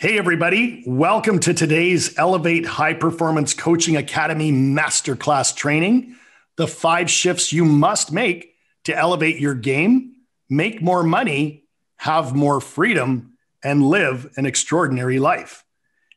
Hey, everybody. Welcome to today's Elevate High Performance Coaching Academy Masterclass Training the five shifts you must make to elevate your game, make more money, have more freedom, and live an extraordinary life.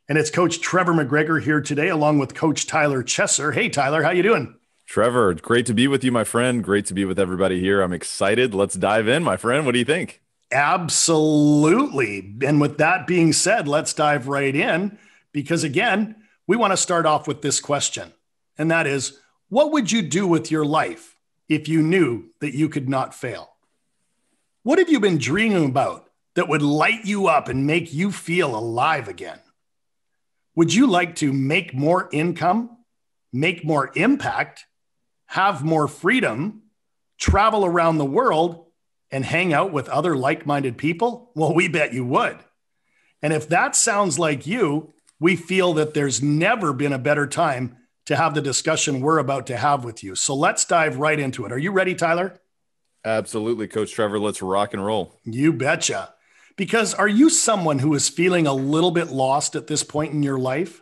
And it's Coach Trevor McGregor here today, along with Coach Tyler Chesser. Hey, Tyler, how you doing? Trevor, great to be with you, my friend. Great to be with everybody here. I'm excited. Let's dive in, my friend. What do you think? Absolutely. And with that being said, let's dive right in because, again, we want to start off with this question. And that is what would you do with your life if you knew that you could not fail? What have you been dreaming about that would light you up and make you feel alive again? Would you like to make more income, make more impact, have more freedom, travel around the world, and hang out with other like minded people? Well, we bet you would. And if that sounds like you, we feel that there's never been a better time to have the discussion we're about to have with you. So let's dive right into it. Are you ready, Tyler? Absolutely, Coach Trevor. Let's rock and roll. You betcha. Because are you someone who is feeling a little bit lost at this point in your life?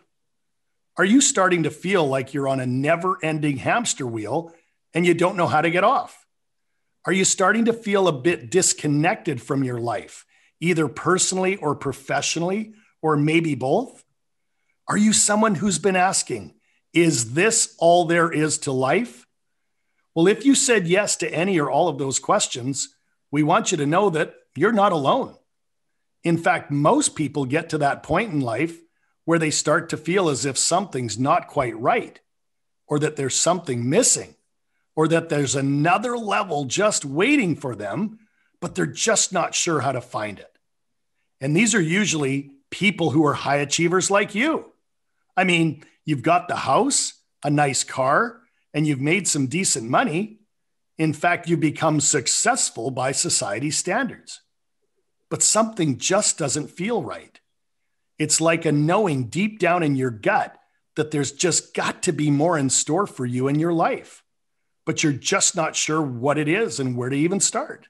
Are you starting to feel like you're on a never ending hamster wheel and you don't know how to get off? Are you starting to feel a bit disconnected from your life, either personally or professionally, or maybe both? Are you someone who's been asking, is this all there is to life? Well, if you said yes to any or all of those questions, we want you to know that you're not alone. In fact, most people get to that point in life where they start to feel as if something's not quite right or that there's something missing or that there's another level just waiting for them, but they're just not sure how to find it. And these are usually people who are high achievers like you. I mean, you've got the house, a nice car, and you've made some decent money. In fact, you become successful by society standards. But something just doesn't feel right. It's like a knowing deep down in your gut that there's just got to be more in store for you in your life but you're just not sure what it is and where to even start.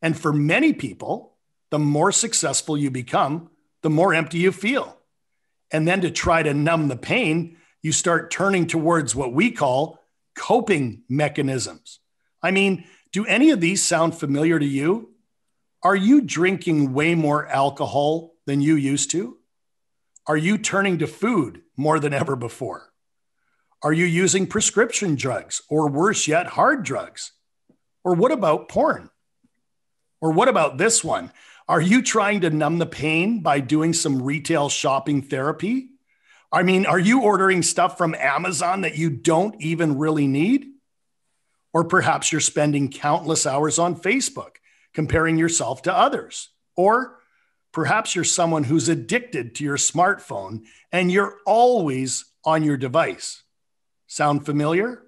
And for many people, the more successful you become, the more empty you feel. And then to try to numb the pain, you start turning towards what we call coping mechanisms. I mean, do any of these sound familiar to you? Are you drinking way more alcohol than you used to? Are you turning to food more than ever before? Are you using prescription drugs or worse yet, hard drugs? Or what about porn? Or what about this one? Are you trying to numb the pain by doing some retail shopping therapy? I mean, are you ordering stuff from Amazon that you don't even really need? Or perhaps you're spending countless hours on Facebook comparing yourself to others. Or perhaps you're someone who's addicted to your smartphone and you're always on your device. Sound familiar?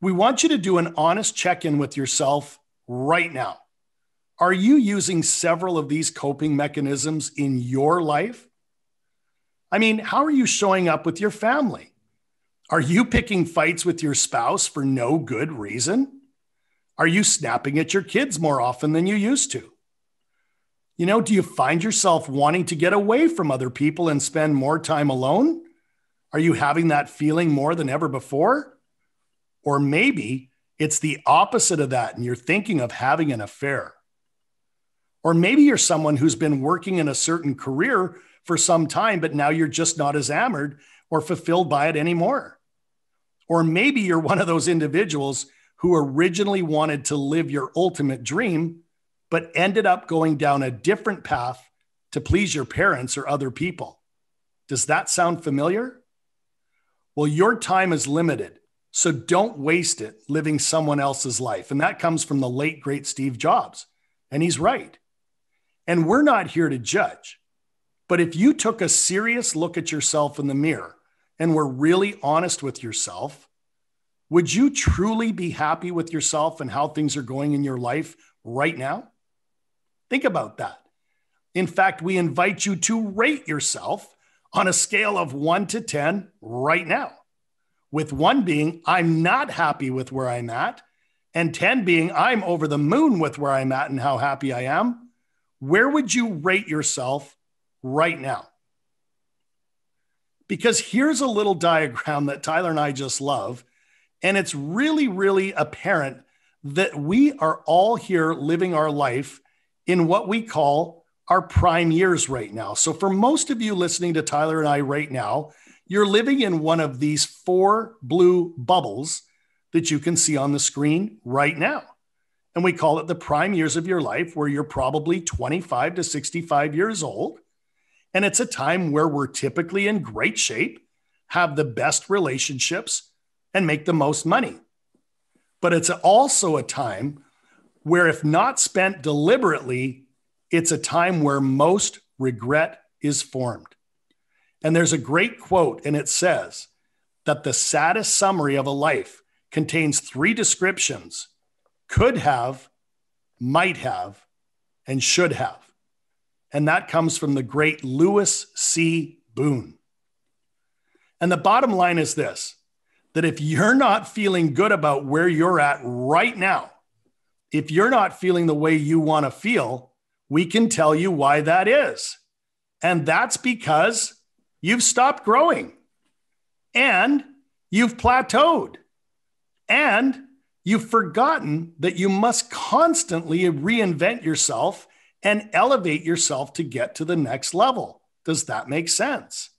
We want you to do an honest check in with yourself right now. Are you using several of these coping mechanisms in your life? I mean, how are you showing up with your family? Are you picking fights with your spouse for no good reason? Are you snapping at your kids more often than you used to? You know, do you find yourself wanting to get away from other people and spend more time alone? Are you having that feeling more than ever before? Or maybe it's the opposite of that and you're thinking of having an affair. Or maybe you're someone who's been working in a certain career for some time, but now you're just not as enamored or fulfilled by it anymore. Or maybe you're one of those individuals who originally wanted to live your ultimate dream, but ended up going down a different path to please your parents or other people. Does that sound familiar? Well, your time is limited. So don't waste it living someone else's life. And that comes from the late, great Steve Jobs. And he's right. And we're not here to judge. But if you took a serious look at yourself in the mirror and were really honest with yourself, would you truly be happy with yourself and how things are going in your life right now? Think about that. In fact, we invite you to rate yourself on a scale of one to 10 right now. With one being, I'm not happy with where I'm at, and 10 being, I'm over the moon with where I'm at and how happy I am. Where would you rate yourself right now? Because here's a little diagram that Tyler and I just love. And it's really, really apparent that we are all here living our life in what we call our prime years right now. So, for most of you listening to Tyler and I right now, you're living in one of these four blue bubbles that you can see on the screen right now. And we call it the prime years of your life, where you're probably 25 to 65 years old. And it's a time where we're typically in great shape, have the best relationships, and make the most money. But it's also a time where, if not spent deliberately, it's a time where most regret is formed. And there's a great quote, and it says that the saddest summary of a life contains three descriptions could have, might have, and should have. And that comes from the great Lewis C. Boone. And the bottom line is this that if you're not feeling good about where you're at right now, if you're not feeling the way you want to feel, we can tell you why that is. And that's because you've stopped growing and you've plateaued and you've forgotten that you must constantly reinvent yourself and elevate yourself to get to the next level. Does that make sense?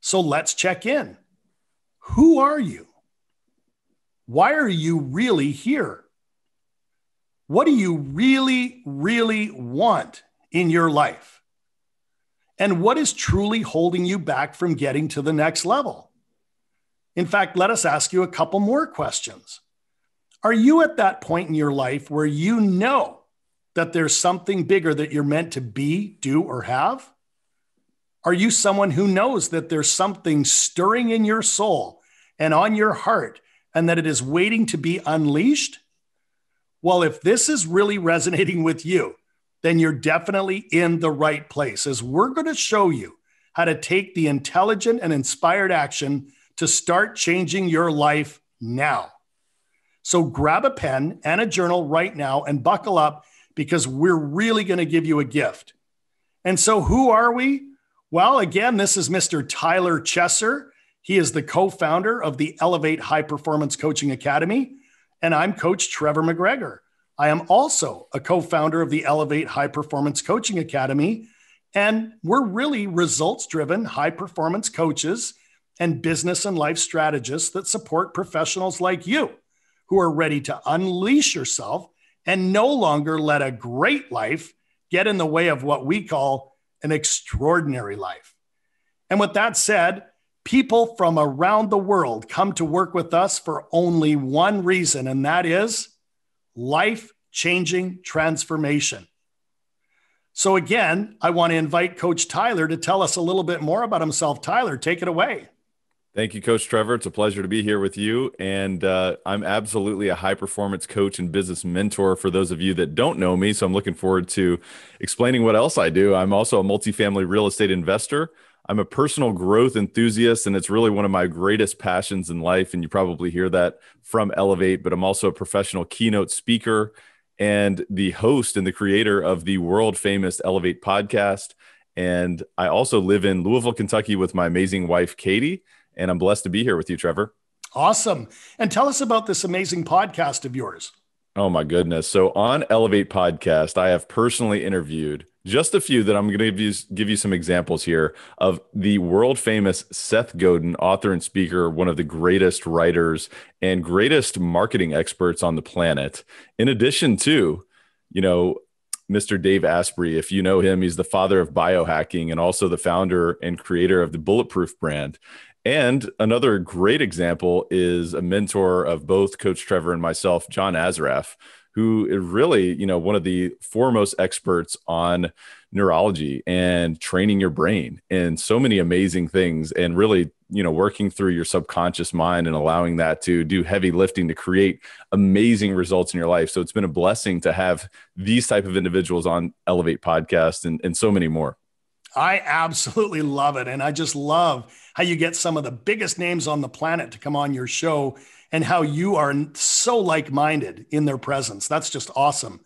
So let's check in. Who are you? Why are you really here? What do you really, really want in your life? And what is truly holding you back from getting to the next level? In fact, let us ask you a couple more questions. Are you at that point in your life where you know that there's something bigger that you're meant to be, do, or have? Are you someone who knows that there's something stirring in your soul and on your heart and that it is waiting to be unleashed? Well, if this is really resonating with you, then you're definitely in the right place, as we're going to show you how to take the intelligent and inspired action to start changing your life now. So grab a pen and a journal right now and buckle up because we're really going to give you a gift. And so, who are we? Well, again, this is Mr. Tyler Chesser. He is the co founder of the Elevate High Performance Coaching Academy and I'm Coach Trevor McGregor. I am also a co founder of the Elevate High Performance Coaching Academy, and we're really results driven high performance coaches and business and life strategists that support professionals like you who are ready to unleash yourself and no longer let a great life get in the way of what we call an extraordinary life. And with that said, People from around the world come to work with us for only one reason, and that is life changing transformation. So, again, I want to invite Coach Tyler to tell us a little bit more about himself. Tyler, take it away. Thank you, Coach Trevor. It's a pleasure to be here with you. And uh, I'm absolutely a high performance coach and business mentor for those of you that don't know me. So I'm looking forward to explaining what else I do. I'm also a multifamily real estate investor I'm a personal growth enthusiast, and it's really one of my greatest passions in life. And you probably hear that from Elevate, but I'm also a professional keynote speaker and the host and the creator of the world famous Elevate podcast. And I also live in Louisville, Kentucky with my amazing wife, Katie. And I'm blessed to be here with you, Trevor. Awesome. And tell us about this amazing podcast of yours. Oh my goodness. So on Elevate podcast, I have personally interviewed just a few that I'm going to give you, give you some examples here of the world famous Seth Godin, author and speaker, one of the greatest writers and greatest marketing experts on the planet. In addition to, you know, Mr. Dave Asprey, if you know him, he's the father of biohacking and also the founder and creator of the Bulletproof brand. And another great example is a mentor of both Coach Trevor and myself, John Azraf, who is really, you know, one of the foremost experts on neurology and training your brain and so many amazing things and really you know working through your subconscious mind and allowing that to do heavy lifting to create amazing results in your life so it's been a blessing to have these type of individuals on elevate podcast and, and so many more i absolutely love it and i just love how you get some of the biggest names on the planet to come on your show, and how you are so like minded in their presence. That's just awesome.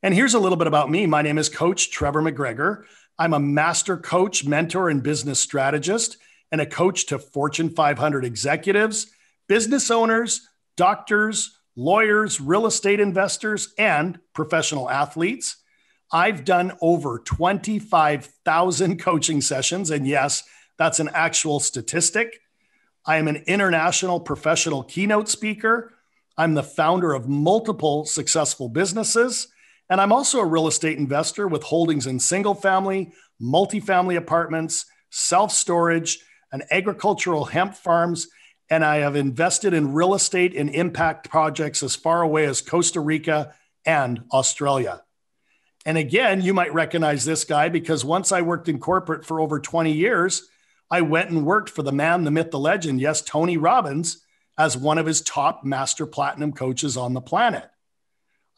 And here's a little bit about me my name is Coach Trevor McGregor. I'm a master coach, mentor, and business strategist, and a coach to Fortune 500 executives, business owners, doctors, lawyers, real estate investors, and professional athletes. I've done over 25,000 coaching sessions. And yes, that's an actual statistic. I am an international professional keynote speaker. I'm the founder of multiple successful businesses. And I'm also a real estate investor with holdings in single family, multifamily apartments, self storage, and agricultural hemp farms. And I have invested in real estate and impact projects as far away as Costa Rica and Australia. And again, you might recognize this guy because once I worked in corporate for over 20 years I went and worked for the man, the myth, the legend, yes, Tony Robbins, as one of his top master platinum coaches on the planet.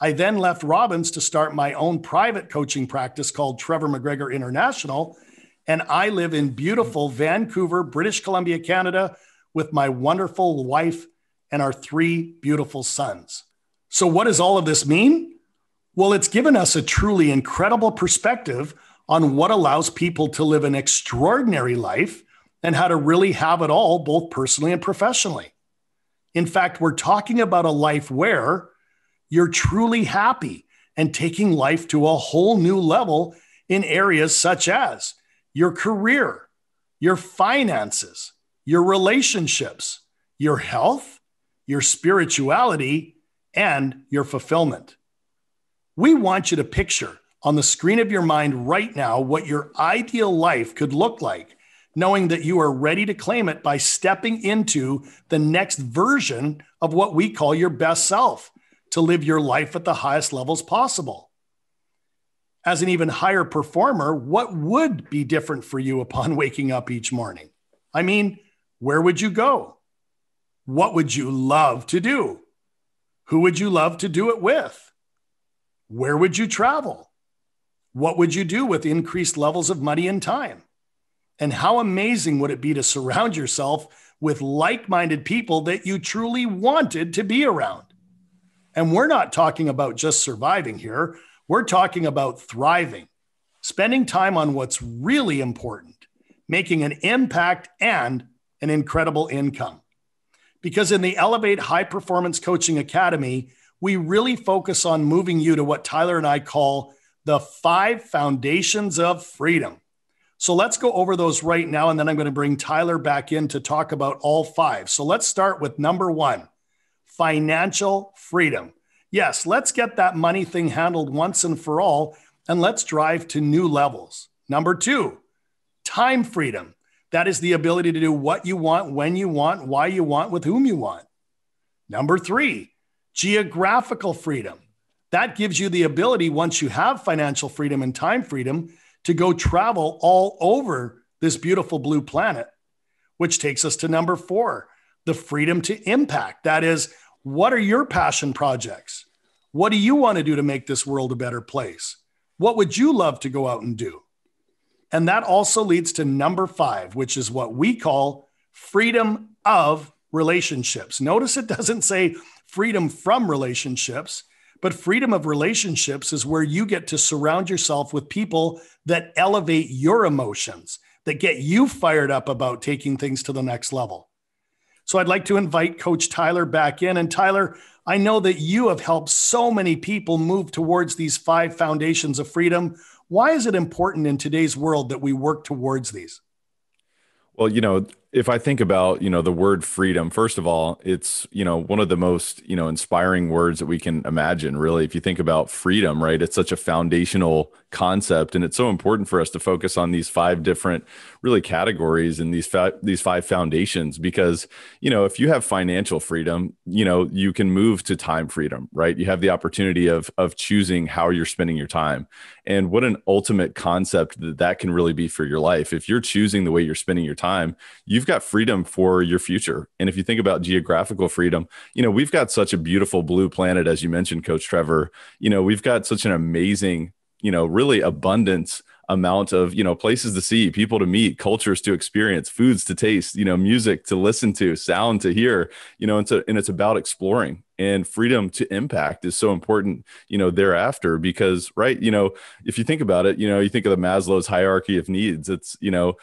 I then left Robbins to start my own private coaching practice called Trevor McGregor International. And I live in beautiful Vancouver, British Columbia, Canada, with my wonderful wife and our three beautiful sons. So, what does all of this mean? Well, it's given us a truly incredible perspective on what allows people to live an extraordinary life and how to really have it all, both personally and professionally. In fact, we're talking about a life where you're truly happy and taking life to a whole new level in areas such as your career, your finances, your relationships, your health, your spirituality, and your fulfillment. We want you to picture on the screen of your mind right now what your ideal life could look like knowing that you are ready to claim it by stepping into the next version of what we call your best self to live your life at the highest levels possible. As an even higher performer, what would be different for you upon waking up each morning? I mean, where would you go? What would you love to do? Who would you love to do it with? Where would you travel? What would you do with increased levels of money and time? And how amazing would it be to surround yourself with like minded people that you truly wanted to be around? And we're not talking about just surviving here, we're talking about thriving, spending time on what's really important, making an impact and an incredible income. Because in the Elevate High Performance Coaching Academy, we really focus on moving you to what Tyler and I call the five foundations of freedom so let's go over those right now. And then I'm going to bring Tyler back in to talk about all five. So let's start with number one financial freedom. Yes, let's get that money thing handled once and for all, and let's drive to new levels. Number two, time freedom. That is the ability to do what you want, when you want, why you want, with whom you want. Number three, geographical freedom. That gives you the ability, once you have financial freedom and time freedom, to go travel all over this beautiful blue planet, which takes us to number four the freedom to impact. That is, what are your passion projects? What do you want to do to make this world a better place? What would you love to go out and do? And that also leads to number five, which is what we call freedom of relationships. Notice it doesn't say freedom from relationships, but freedom of relationships is where you get to surround yourself with people that elevate your emotions, that get you fired up about taking things to the next level. So I'd like to invite Coach Tyler back in. And Tyler, I know that you have helped so many people move towards these five foundations of freedom. Why is it important in today's world that we work towards these? Well, you know, if I think about, you know, the word freedom, first of all, it's, you know, one of the most, you know, inspiring words that we can imagine, really. If you think about freedom, right, it's such a foundational concept. And it's so important for us to focus on these five different really categories and these fa- these five foundations because you know if you have financial freedom you know you can move to time freedom right you have the opportunity of of choosing how you're spending your time and what an ultimate concept that that can really be for your life if you're choosing the way you're spending your time you've got freedom for your future and if you think about geographical freedom you know we've got such a beautiful blue planet as you mentioned coach Trevor you know we've got such an amazing you know really abundance amount of you know places to see people to meet cultures to experience foods to taste you know music to listen to sound to hear you know and, to, and it's about exploring and freedom to impact is so important you know thereafter because right you know if you think about it you know you think of the maslow's hierarchy of needs it's you know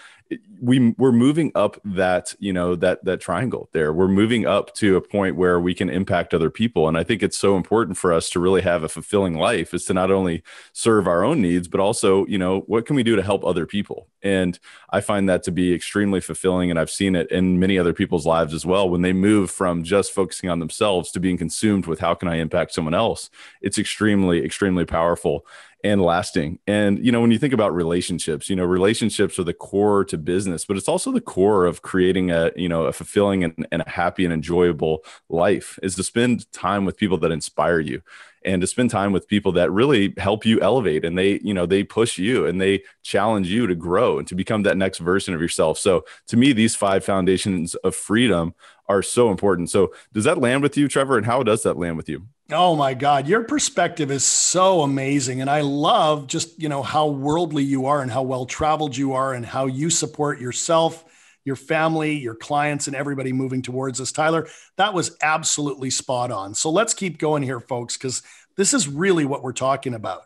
we we're moving up that you know that that triangle there we're moving up to a point where we can impact other people and i think it's so important for us to really have a fulfilling life is to not only serve our own needs but also you know what can we do to help other people and i find that to be extremely fulfilling and i've seen it in many other people's lives as well when they move from just focusing on themselves to being consumed with how can I impact someone else, it's extremely, extremely powerful and lasting. And, you know, when you think about relationships, you know, relationships are the core to business, but it's also the core of creating a, you know, a fulfilling and, and a happy and enjoyable life is to spend time with people that inspire you and to spend time with people that really help you elevate and they, you know, they push you and they challenge you to grow and to become that next version of yourself. So to me, these five foundations of freedom are so important. So does that land with you, Trevor? And how does that land with you? Oh my God, your perspective is so amazing. And I love just, you know, how worldly you are and how well traveled you are and how you support yourself your family, your clients, and everybody moving towards us. Tyler, that was absolutely spot on. So let's keep going here, folks, because this is really what we're talking about.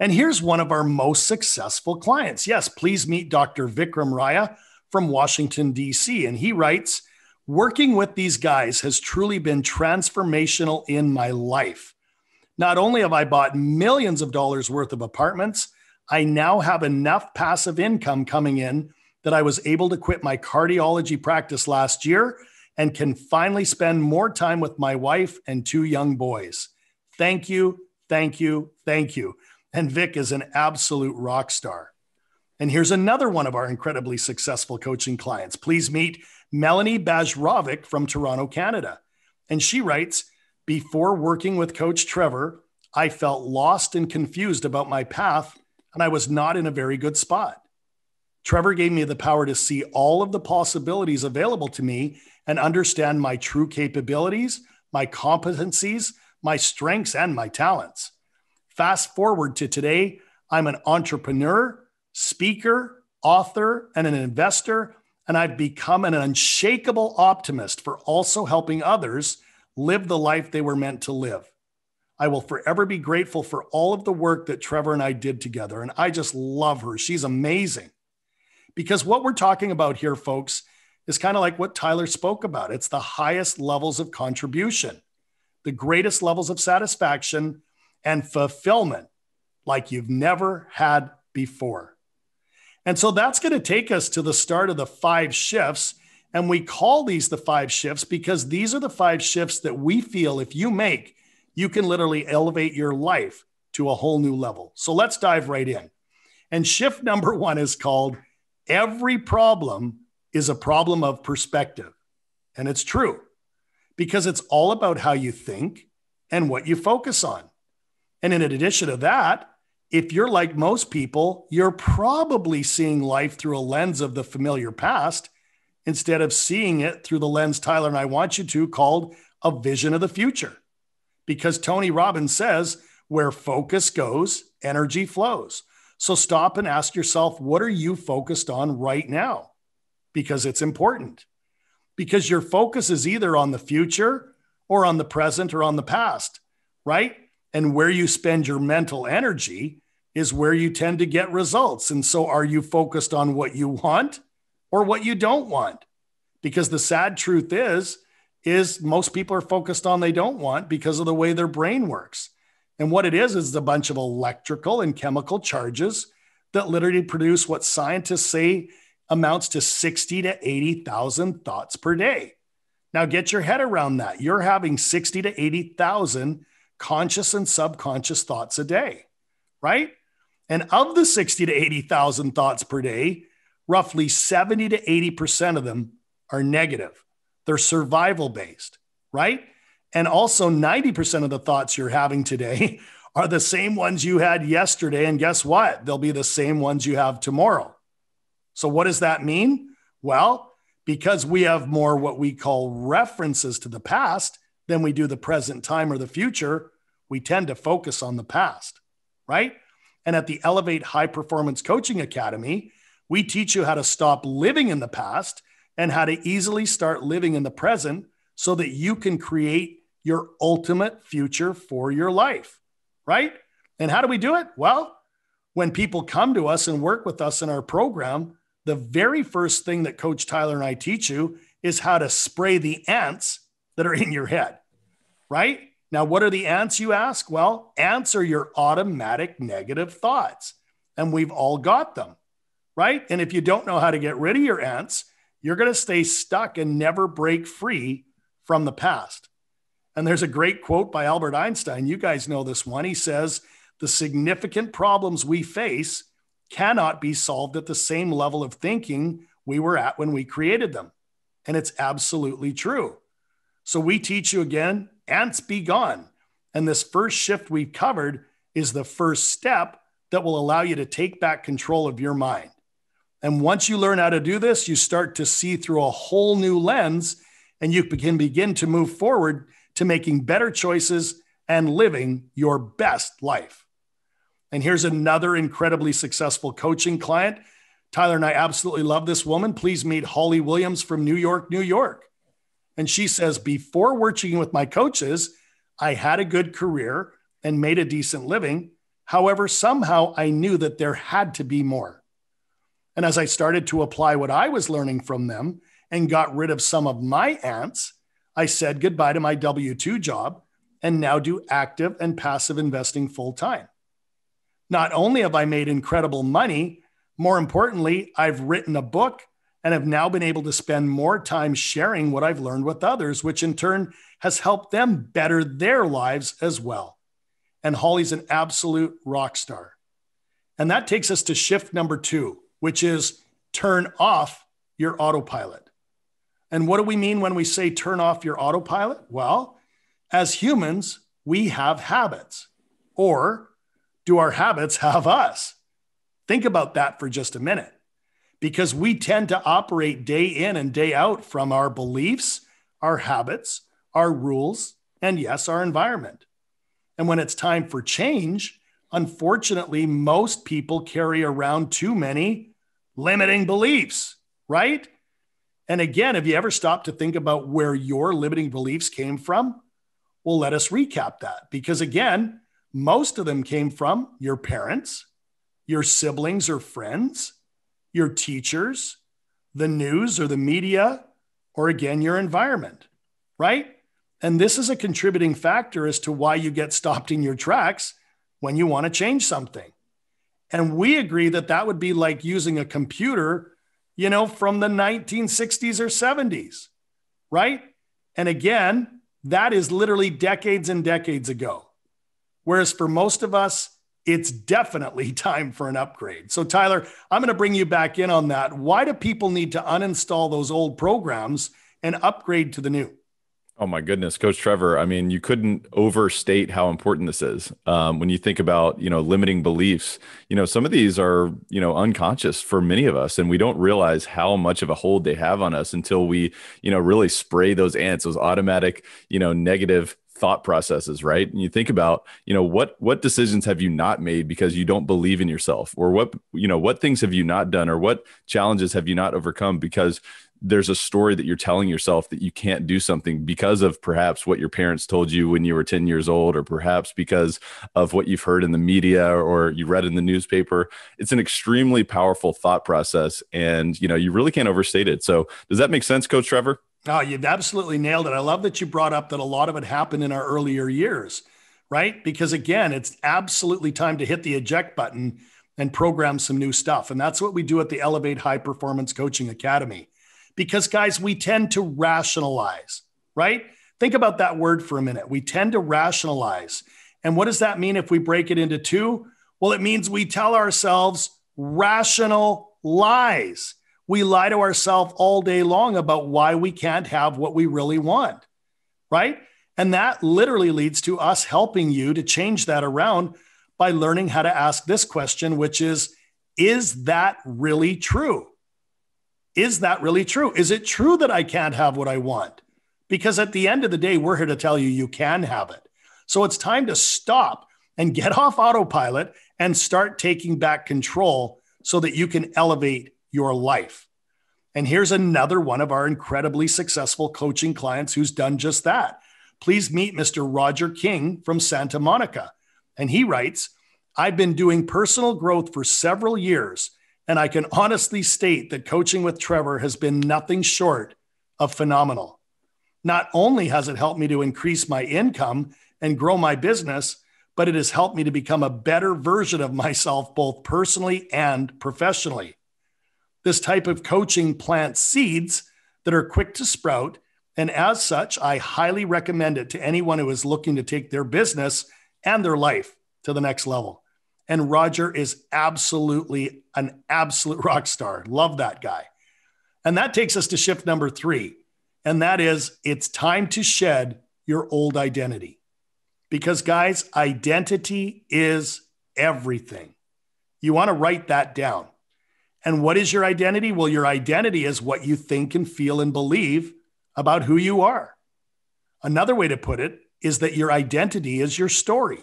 And here's one of our most successful clients. Yes, please meet Dr. Vikram Raya from Washington, D.C. And he writes Working with these guys has truly been transformational in my life. Not only have I bought millions of dollars worth of apartments, I now have enough passive income coming in that I was able to quit my cardiology practice last year and can finally spend more time with my wife and two young boys. Thank you, thank you, thank you. And Vic is an absolute rock star. And here's another one of our incredibly successful coaching clients. Please meet Melanie Bajrovic from Toronto, Canada. And she writes Before working with Coach Trevor, I felt lost and confused about my path, and I was not in a very good spot. Trevor gave me the power to see all of the possibilities available to me and understand my true capabilities, my competencies, my strengths, and my talents. Fast forward to today, I'm an entrepreneur, speaker, author, and an investor, and I've become an unshakable optimist for also helping others live the life they were meant to live. I will forever be grateful for all of the work that Trevor and I did together, and I just love her. She's amazing. Because what we're talking about here, folks, is kind of like what Tyler spoke about it's the highest levels of contribution, the greatest levels of satisfaction and fulfillment like you've never had before. And so that's going to take us to the start of the five shifts. And we call these the five shifts because these are the five shifts that we feel if you make, you can literally elevate your life to a whole new level. So let's dive right in. And shift number one is called Every problem is a problem of perspective. And it's true because it's all about how you think and what you focus on. And in addition to that, if you're like most people, you're probably seeing life through a lens of the familiar past instead of seeing it through the lens Tyler and I want you to called a vision of the future. Because Tony Robbins says, where focus goes, energy flows. So stop and ask yourself, what are you focused on right now? Because it's important. Because your focus is either on the future or on the present or on the past, right? And where you spend your mental energy is where you tend to get results. And so are you focused on what you want or what you don't want? Because the sad truth is, is most people are focused on they don't want because of the way their brain works. And what it is is a bunch of electrical and chemical charges that literally produce what scientists say amounts to 60 to 80,000 thoughts per day. Now get your head around that. You're having 60 to 80,000 conscious and subconscious thoughts a day, right? And of the 60 to 80,000 thoughts per day, roughly 70 to 80% of them are negative. They're survival based, right? And also, 90% of the thoughts you're having today are the same ones you had yesterday. And guess what? They'll be the same ones you have tomorrow. So, what does that mean? Well, because we have more what we call references to the past than we do the present time or the future, we tend to focus on the past, right? And at the Elevate High Performance Coaching Academy, we teach you how to stop living in the past and how to easily start living in the present so that you can create your ultimate future for your life, right? And how do we do it? Well, when people come to us and work with us in our program, the very first thing that Coach Tyler and I teach you is how to spray the ants that are in your head, right? Now, what are the ants, you ask? Well, ants are your automatic negative thoughts, and we've all got them, right? And if you don't know how to get rid of your ants, you're going to stay stuck and never break free from the past. And there's a great quote by Albert Einstein. You guys know this one. He says, The significant problems we face cannot be solved at the same level of thinking we were at when we created them. And it's absolutely true. So we teach you again ants be gone. And this first shift we've covered is the first step that will allow you to take back control of your mind. And once you learn how to do this, you start to see through a whole new lens and you can begin to move forward to making better choices and living your best life. And here's another incredibly successful coaching client. Tyler and I absolutely love this woman. Please meet Holly Williams from New York, New York. And she says, Before working with my coaches, I had a good career and made a decent living. However, somehow I knew that there had to be more. And as I started to apply what I was learning from them and got rid of some of my ants, I said goodbye to my W 2 job and now do active and passive investing full time. Not only have I made incredible money, more importantly, I've written a book and have now been able to spend more time sharing what I've learned with others, which in turn has helped them better their lives as well. And Holly's an absolute rock star. And that takes us to shift number two, which is turn off your autopilot. And what do we mean when we say turn off your autopilot? Well, as humans, we have habits. Or do our habits have us? Think about that for just a minute, because we tend to operate day in and day out from our beliefs, our habits, our rules, and yes, our environment. And when it's time for change, unfortunately, most people carry around too many limiting beliefs, right? And again, have you ever stopped to think about where your limiting beliefs came from? Well, let us recap that because again, most of them came from your parents, your siblings or friends, your teachers, the news or the media, or again, your environment, right? And this is a contributing factor as to why you get stopped in your tracks when you want to change something. And we agree that that would be like using a computer you know, from the 1960s or 70s, right? And again, that is literally decades and decades ago. Whereas for most of us, it's definitely time for an upgrade. So, Tyler, I'm going to bring you back in on that. Why do people need to uninstall those old programs and upgrade to the new? Oh my goodness, Coach Trevor! I mean, you couldn't overstate how important this is. Um, when you think about, you know, limiting beliefs, you know, some of these are, you know, unconscious for many of us, and we don't realize how much of a hold they have on us until we, you know, really spray those ants, those automatic, you know, negative thought processes right and you think about you know what what decisions have you not made because you don't believe in yourself or what you know what things have you not done or what challenges have you not overcome because there's a story that you're telling yourself that you can't do something because of perhaps what your parents told you when you were 10 years old, or perhaps because of what you've heard in the media or you read in the newspaper. It's an extremely powerful thought process. And, you know, you really can't overstate it. So does that make sense, Coach Trevor? Oh, you've absolutely nailed it. I love that you brought up that a lot of it happened in our earlier years, right? Because again, it's absolutely time to hit the eject button and program some new stuff. And that's what we do at the Elevate High Performance Coaching Academy because, guys, we tend to rationalize, right? Think about that word for a minute. We tend to rationalize. And what does that mean if we break it into two? Well, it means we tell ourselves rational lies. We lie to ourselves all day long about why we can't have what we really want, right? And that literally leads to us helping you to change that around by learning how to ask this question, which is Is that really true? is that really true? Is it true that I can't have what I want? Because at the end of the day, we're here to tell you you can have it. So it's time to stop and get off autopilot and start taking back control so that you can elevate your life. And here's another one of our incredibly successful coaching clients who's done just that. Please meet Mr. Roger King from Santa Monica. And he writes I've been doing personal growth for several years and I can honestly state that coaching with Trevor has been nothing short of phenomenal. Not only has it helped me to increase my income and grow my business, but it has helped me to become a better version of myself, both personally and professionally. This type of coaching plants seeds that are quick to sprout. And as such, I highly recommend it to anyone who is looking to take their business and their life to the next level. And Roger is absolutely an absolute rock star. Love that guy. And that takes us to shift number three. And that is it's time to shed your old identity. Because, guys, identity is everything. You want to write that down. And what is your identity? Well, your identity is what you think and feel and believe about who you are. Another way to put it is that your identity is your story.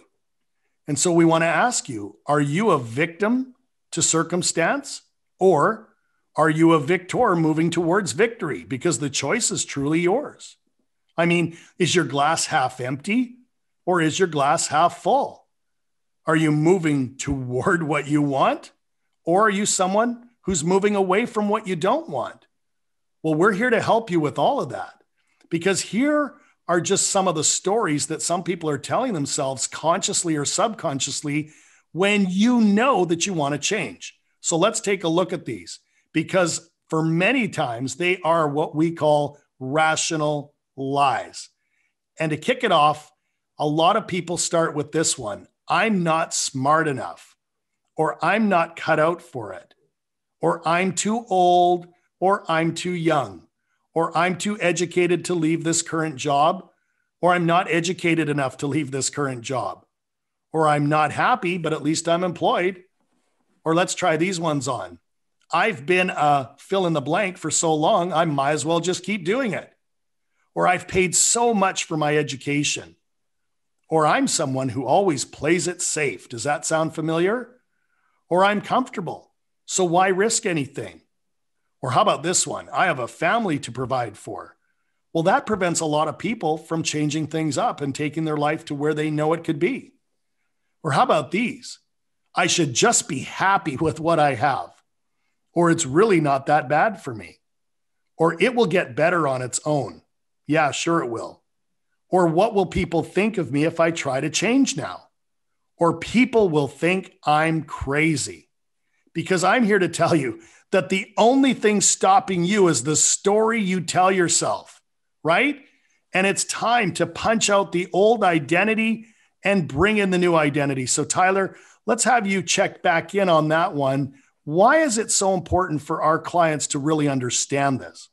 And so we want to ask you are you a victim to circumstance or are you a victor moving towards victory? Because the choice is truly yours. I mean, is your glass half empty or is your glass half full? Are you moving toward what you want or are you someone who's moving away from what you don't want? Well, we're here to help you with all of that because here are just some of the stories that some people are telling themselves consciously or subconsciously when you know that you want to change. So let's take a look at these because for many times they are what we call rational lies. And to kick it off, a lot of people start with this one I'm not smart enough, or I'm not cut out for it, or I'm too old, or I'm too young or I'm too educated to leave this current job, or I'm not educated enough to leave this current job, or I'm not happy, but at least I'm employed, or let's try these ones on. I've been a fill in the blank for so long, I might as well just keep doing it. Or I've paid so much for my education. Or I'm someone who always plays it safe. Does that sound familiar? Or I'm comfortable. So why risk anything? Or how about this one? I have a family to provide for. Well, that prevents a lot of people from changing things up and taking their life to where they know it could be. Or how about these? I should just be happy with what I have. Or it's really not that bad for me. Or it will get better on its own. Yeah, sure it will. Or what will people think of me if I try to change now? Or people will think I'm crazy. Because I'm here to tell you that the only thing stopping you is the story you tell yourself, right? And it's time to punch out the old identity and bring in the new identity. So, Tyler, let's have you check back in on that one. Why is it so important for our clients to really understand this?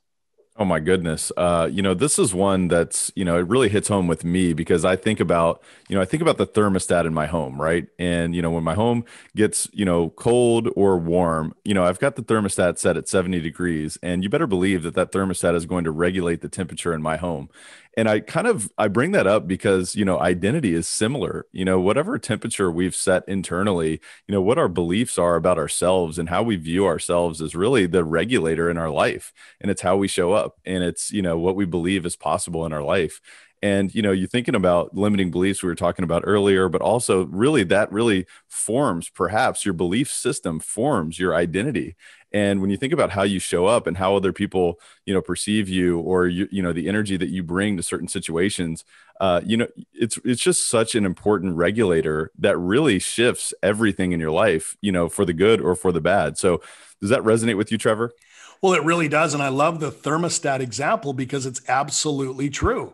Oh my goodness. Uh, you know, this is one that's, you know, it really hits home with me because I think about, you know, I think about the thermostat in my home, right? And, you know, when my home gets, you know, cold or warm, you know, I've got the thermostat set at 70 degrees and you better believe that that thermostat is going to regulate the temperature in my home and i kind of i bring that up because you know identity is similar you know whatever temperature we've set internally you know what our beliefs are about ourselves and how we view ourselves is really the regulator in our life and it's how we show up and it's you know what we believe is possible in our life and you know you're thinking about limiting beliefs we were talking about earlier but also really that really forms perhaps your belief system forms your identity and when you think about how you show up and how other people you know perceive you or you, you know the energy that you bring to certain situations uh, you know it's it's just such an important regulator that really shifts everything in your life you know for the good or for the bad so does that resonate with you trevor well it really does and i love the thermostat example because it's absolutely true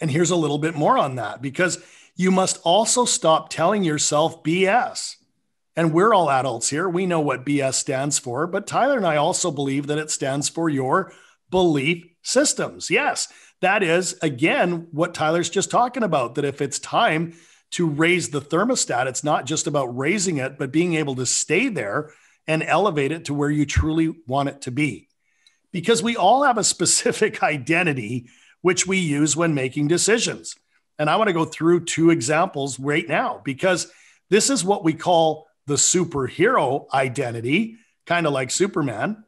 and here's a little bit more on that because you must also stop telling yourself bs and we're all adults here. We know what BS stands for. But Tyler and I also believe that it stands for your belief systems. Yes, that is, again, what Tyler's just talking about that if it's time to raise the thermostat, it's not just about raising it, but being able to stay there and elevate it to where you truly want it to be. Because we all have a specific identity which we use when making decisions. And I want to go through two examples right now because this is what we call the superhero identity, kind of like Superman.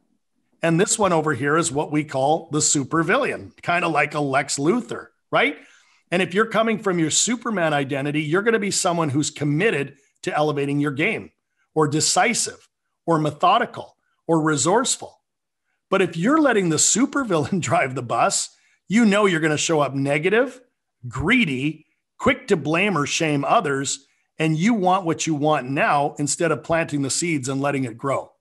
And this one over here is what we call the supervillain, kind of like a Lex Luthor, right? And if you're coming from your Superman identity, you're going to be someone who's committed to elevating your game or decisive or methodical or resourceful. But if you're letting the supervillain drive the bus, you know you're going to show up negative, greedy, quick to blame or shame others, and you want what you want now instead of planting the seeds and letting it grow.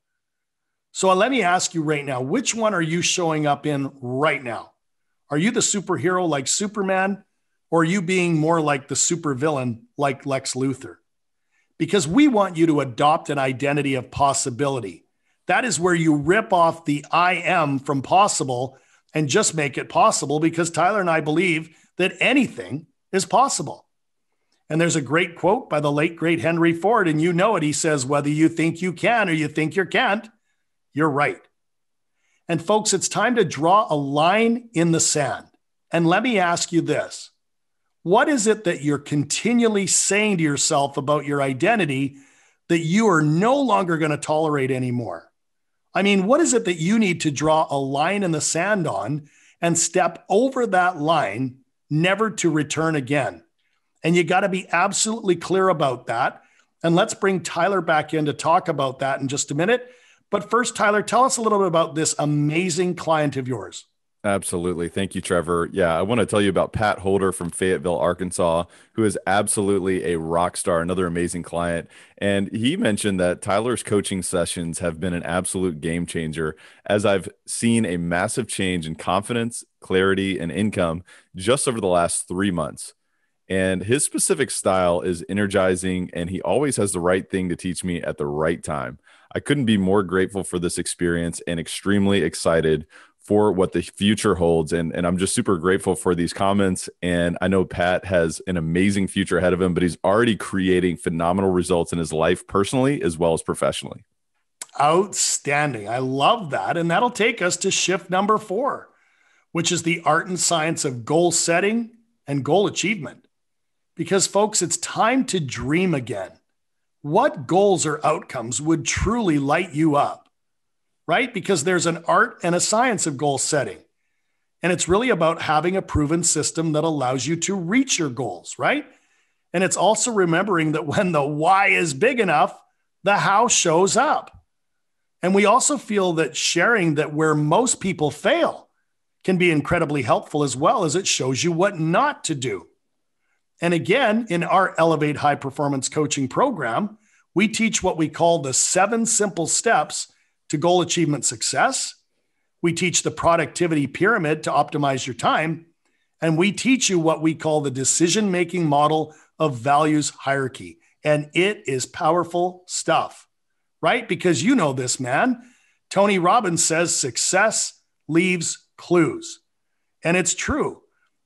So let me ask you right now, which one are you showing up in right now? Are you the superhero like Superman or are you being more like the supervillain like Lex Luthor? Because we want you to adopt an identity of possibility. That is where you rip off the I am from possible and just make it possible because Tyler and I believe that anything is possible. And there's a great quote by the late, great Henry Ford, and you know it. He says, Whether you think you can or you think you can't, you're right. And folks, it's time to draw a line in the sand. And let me ask you this What is it that you're continually saying to yourself about your identity that you are no longer going to tolerate anymore? I mean, what is it that you need to draw a line in the sand on and step over that line, never to return again? And you got to be absolutely clear about that. And let's bring Tyler back in to talk about that in just a minute. But first, Tyler, tell us a little bit about this amazing client of yours. Absolutely. Thank you, Trevor. Yeah, I want to tell you about Pat Holder from Fayetteville, Arkansas, who is absolutely a rock star, another amazing client. And he mentioned that Tyler's coaching sessions have been an absolute game changer as I've seen a massive change in confidence, clarity, and income just over the last three months. And his specific style is energizing, and he always has the right thing to teach me at the right time. I couldn't be more grateful for this experience and extremely excited for what the future holds. And, and I'm just super grateful for these comments. And I know Pat has an amazing future ahead of him, but he's already creating phenomenal results in his life personally as well as professionally. Outstanding. I love that. And that'll take us to shift number four, which is the art and science of goal setting and goal achievement. Because, folks, it's time to dream again. What goals or outcomes would truly light you up? Right? Because there's an art and a science of goal setting. And it's really about having a proven system that allows you to reach your goals, right? And it's also remembering that when the why is big enough, the how shows up. And we also feel that sharing that where most people fail can be incredibly helpful as well as it shows you what not to do. And again, in our Elevate High Performance Coaching program, we teach what we call the seven simple steps to goal achievement success. We teach the productivity pyramid to optimize your time. And we teach you what we call the decision making model of values hierarchy. And it is powerful stuff, right? Because you know this, man. Tony Robbins says success leaves clues. And it's true.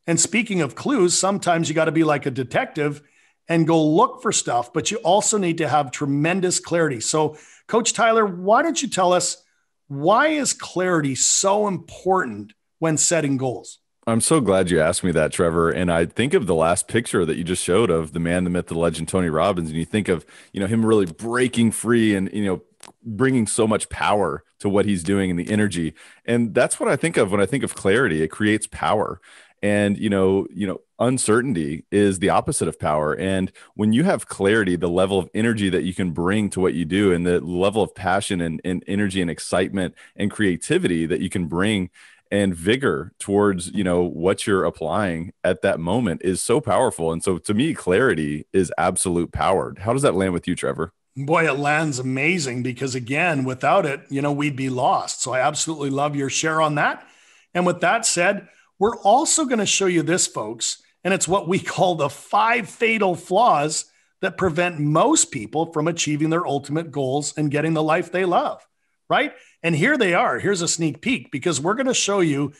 And speaking of clues, sometimes you got to be like a detective and go look for stuff, but you also need to have tremendous clarity. So, Coach Tyler, why don't you tell us why is clarity so important when setting goals? I'm so glad you asked me that, Trevor. And I think of the last picture that you just showed of the man, the myth, the legend, Tony Robbins, and you think of you know him really breaking free and you know bringing so much power to what he's doing and the energy. And that's what I think of when I think of clarity. It creates power and you know you know uncertainty is the opposite of power and when you have clarity the level of energy that you can bring to what you do and the level of passion and, and energy and excitement and creativity that you can bring and vigor towards you know what you're applying at that moment is so powerful and so to me clarity is absolute power how does that land with you trevor boy it lands amazing because again without it you know we'd be lost so i absolutely love your share on that and with that said we're also going to show you this, folks, and it's what we call the five fatal flaws that prevent most people from achieving their ultimate goals and getting the life they love, right? And here they are. Here's a sneak peek because we're going to show you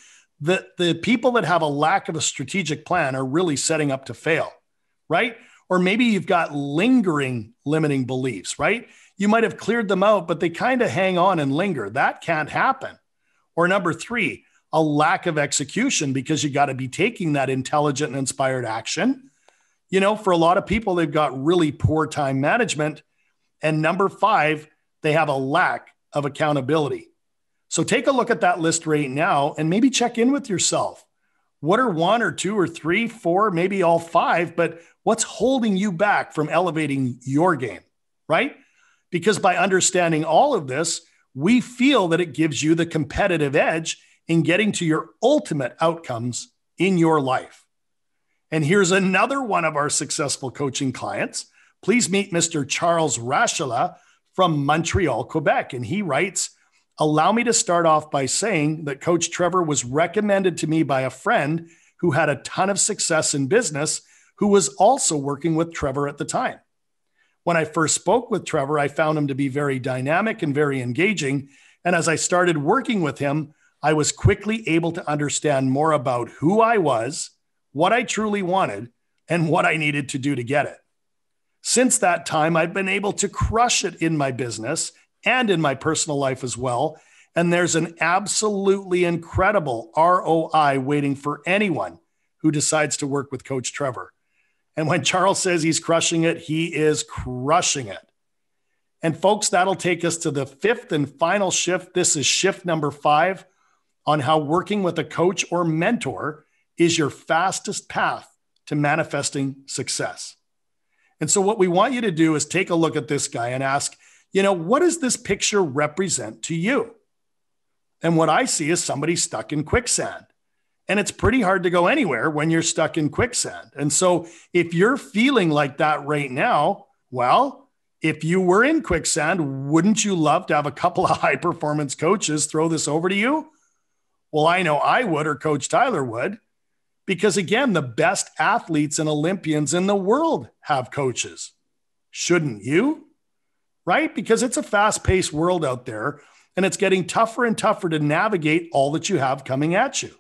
that the people that have a lack of a strategic plan are really setting up to fail, right? Or maybe you've got lingering limiting beliefs, right? You might have cleared them out, but they kind of hang on and linger. That can't happen. Or number three, a lack of execution because you got to be taking that intelligent and inspired action. You know, for a lot of people, they've got really poor time management. And number five, they have a lack of accountability. So take a look at that list right now and maybe check in with yourself. What are one or two or three, four, maybe all five, but what's holding you back from elevating your game, right? Because by understanding all of this, we feel that it gives you the competitive edge in getting to your ultimate outcomes in your life. And here's another one of our successful coaching clients. Please meet Mr. Charles Rachala from Montreal, Quebec. And he writes Allow me to start off by saying that Coach Trevor was recommended to me by a friend who had a ton of success in business, who was also working with Trevor at the time. When I first spoke with Trevor, I found him to be very dynamic and very engaging. And as I started working with him, I was quickly able to understand more about who I was, what I truly wanted, and what I needed to do to get it. Since that time, I've been able to crush it in my business and in my personal life as well. And there's an absolutely incredible ROI waiting for anyone who decides to work with Coach Trevor. And when Charles says he's crushing it, he is crushing it. And folks, that'll take us to the fifth and final shift. This is shift number five on how working with a coach or mentor is your fastest path to manifesting success. And so, what we want you to do is take a look at this guy and ask, you know, what does this picture represent to you? And what I see is somebody stuck in quicksand. And it's pretty hard to go anywhere when you're stuck in quicksand. And so, if you're feeling like that right now, well, if you were in quicksand, wouldn't you love to have a couple of high performance coaches throw this over to you? Well, I know I would, or Coach Tyler would, because again, the best athletes and Olympians in the world have coaches. Shouldn't you? Right? Because it's a fast paced world out there and it's getting tougher and tougher to navigate all that you have coming at you.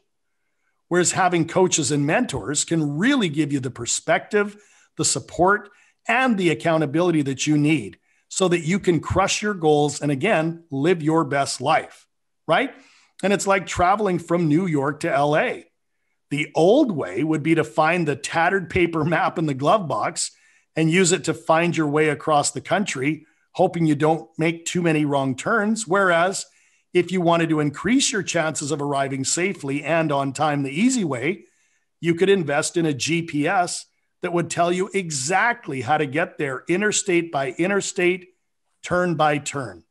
Whereas having coaches and mentors can really give you the perspective, the support, and the accountability that you need so that you can crush your goals and again, live your best life, right? And it's like traveling from New York to LA. The old way would be to find the tattered paper map in the glove box and use it to find your way across the country, hoping you don't make too many wrong turns. Whereas if you wanted to increase your chances of arriving safely and on time the easy way, you could invest in a GPS that would tell you exactly how to get there interstate by interstate, turn by turn,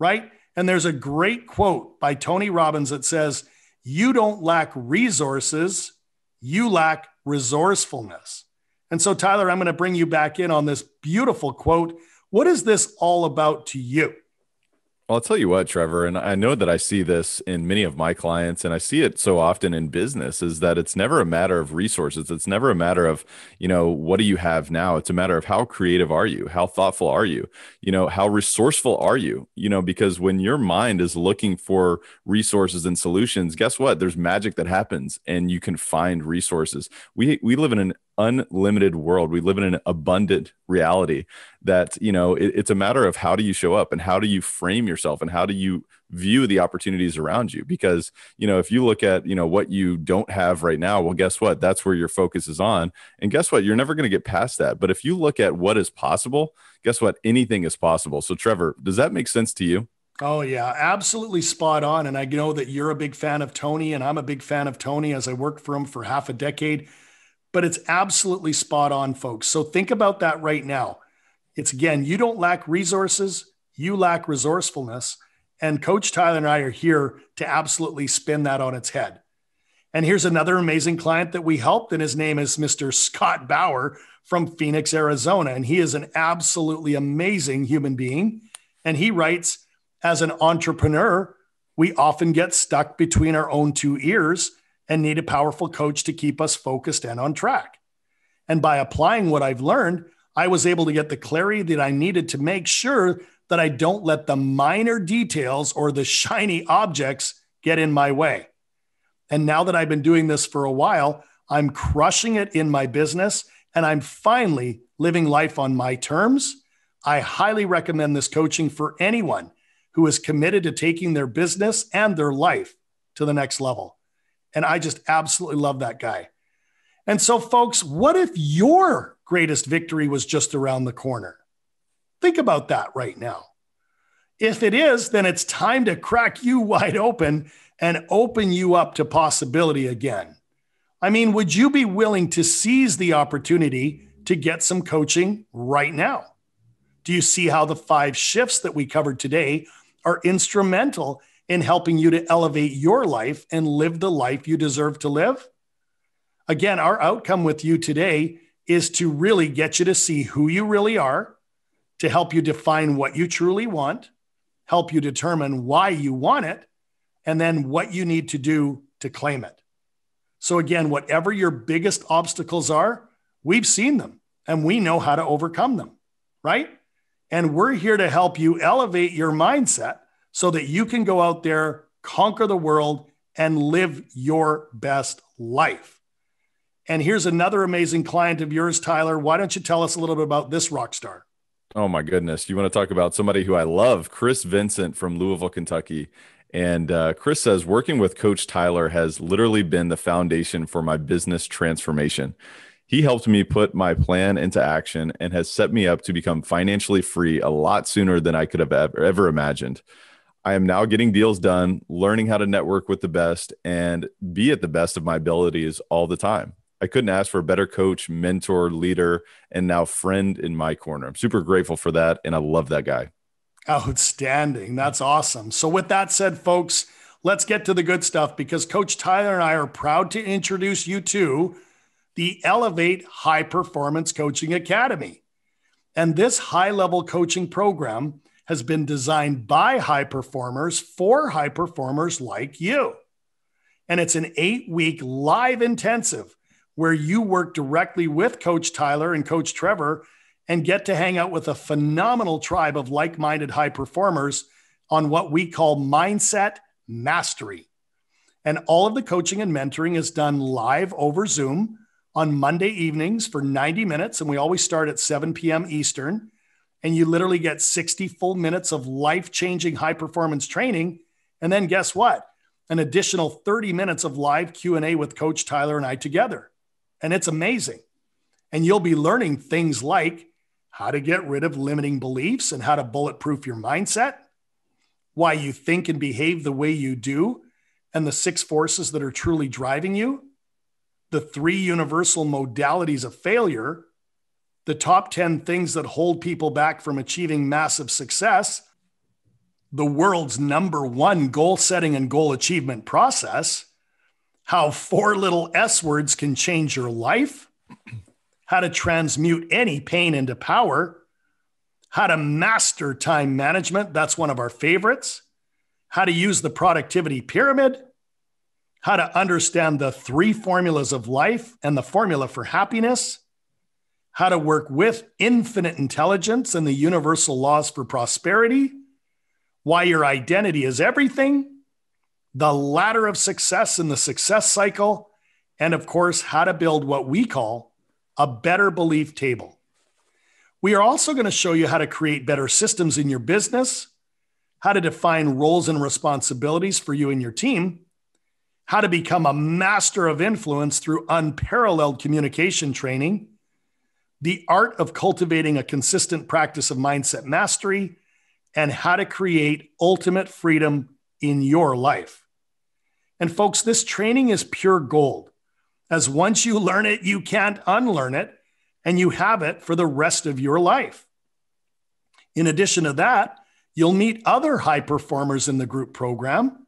right? And there's a great quote by Tony Robbins that says, You don't lack resources, you lack resourcefulness. And so, Tyler, I'm going to bring you back in on this beautiful quote. What is this all about to you? Well, I'll tell you what, Trevor, and I know that I see this in many of my clients, and I see it so often in business is that it's never a matter of resources. It's never a matter of, you know, what do you have now? It's a matter of how creative are you? How thoughtful are you? You know, how resourceful are you? You know, because when your mind is looking for resources and solutions, guess what? There's magic that happens and you can find resources. We we live in an unlimited world. We live in an abundant reality that, you know, it, it's a matter of how do you show up and how do you frame yourself and how do you view the opportunities around you? Because, you know, if you look at, you know, what you don't have right now, well, guess what? That's where your focus is on. And guess what? You're never going to get past that. But if you look at what is possible, guess what? Anything is possible. So, Trevor, does that make sense to you? Oh, yeah, absolutely spot on. And I know that you're a big fan of Tony, and I'm a big fan of Tony as I worked for him for half a decade but it's absolutely spot on, folks. So think about that right now. It's again, you don't lack resources, you lack resourcefulness. And Coach Tyler and I are here to absolutely spin that on its head. And here's another amazing client that we helped, and his name is Mr. Scott Bauer from Phoenix, Arizona. And he is an absolutely amazing human being. And he writes, as an entrepreneur, we often get stuck between our own two ears and need a powerful coach to keep us focused and on track. And by applying what I've learned, I was able to get the clarity that I needed to make sure that I don't let the minor details or the shiny objects get in my way. And now that I've been doing this for a while, I'm crushing it in my business and I'm finally living life on my terms. I highly recommend this coaching for anyone who is committed to taking their business and their life to the next level. And I just absolutely love that guy. And so, folks, what if your greatest victory was just around the corner? Think about that right now. If it is, then it's time to crack you wide open and open you up to possibility again. I mean, would you be willing to seize the opportunity to get some coaching right now? Do you see how the five shifts that we covered today are instrumental in helping you to elevate your life and live the life you deserve to live? Again, our outcome with you today is to really get you to see who you really are, to help you define what you truly want, help you determine why you want it, and then what you need to do to claim it. So, again, whatever your biggest obstacles are, we've seen them and we know how to overcome them, right? And we're here to help you elevate your mindset so that you can go out there, conquer the world, and live your best life. And here's another amazing client of yours, Tyler. Why don't you tell us a little bit about this rock star? Oh my goodness! You want to talk about somebody who I love, Chris Vincent from Louisville, Kentucky. And uh, Chris says, working with Coach Tyler has literally been the foundation for my business transformation. He helped me put my plan into action and has set me up to become financially free a lot sooner than I could have ever, ever imagined. I am now getting deals done, learning how to network with the best and be at the best of my abilities all the time. I couldn't ask for a better coach, mentor, leader, and now friend in my corner. I'm super grateful for that. And I love that guy. Outstanding. That's awesome. So, with that said, folks, let's get to the good stuff because Coach Tyler and I are proud to introduce you to the Elevate High Performance Coaching Academy. And this high level coaching program has been designed by high performers for high performers like you. And it's an eight week live intensive where you work directly with Coach Tyler and Coach Trevor and get to hang out with a phenomenal tribe of like minded high performers on what we call mindset mastery. And all of the coaching and mentoring is done live over Zoom on Monday evenings for 90 minutes. And we always start at 7 p.m. Eastern and you literally get 60 full minutes of life changing high performance training. And then guess what? An additional 30 minutes of live Q&A with coach Tyler and I together. And it's amazing. And you'll be learning things like how to get rid of limiting beliefs and how to bulletproof your mindset, why you think and behave the way you do, and the six forces that are truly driving you, the three universal modalities of failure, the top 10 things that hold people back from achieving massive success, the world's number one goal setting and goal achievement process, how four little S words can change your life, how to transmute any pain into power, how to master time management. That's one of our favorites. How to use the productivity pyramid, how to understand the three formulas of life and the formula for happiness how to work with infinite intelligence and the universal laws for prosperity, why your identity is everything, the ladder of success in the success cycle, and of course, how to build what we call a better belief table. We are also going to show you how to create better systems in your business, how to define roles and responsibilities for you and your team, how to become a master of influence through unparalleled communication training the art of cultivating a consistent practice of mindset mastery, and how to create ultimate freedom in your life. And folks, this training is pure gold, as once you learn it, you can't unlearn it, and you have it for the rest of your life. In addition to that, you'll meet other high performers in the group program.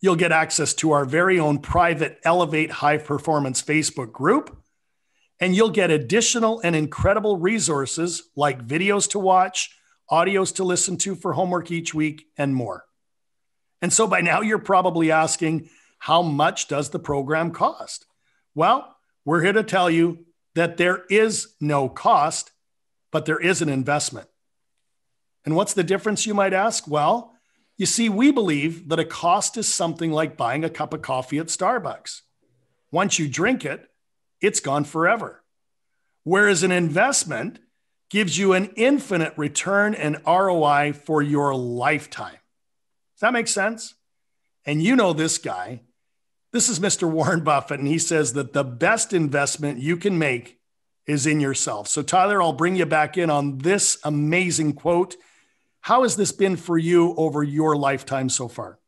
You'll get access to our very own private Elevate High Performance Facebook group and you'll get additional and incredible resources like videos to watch, audios to listen to for homework each week, and more. And so by now, you're probably asking, how much does the program cost? Well, we're here to tell you that there is no cost, but there is an investment. And what's the difference, you might ask? Well, you see, we believe that a cost is something like buying a cup of coffee at Starbucks. Once you drink it, it's gone forever. Whereas an investment gives you an infinite return and ROI for your lifetime. Does that make sense? And you know this guy. This is Mr. Warren Buffett, and he says that the best investment you can make is in yourself. So, Tyler, I'll bring you back in on this amazing quote. How has this been for you over your lifetime so far?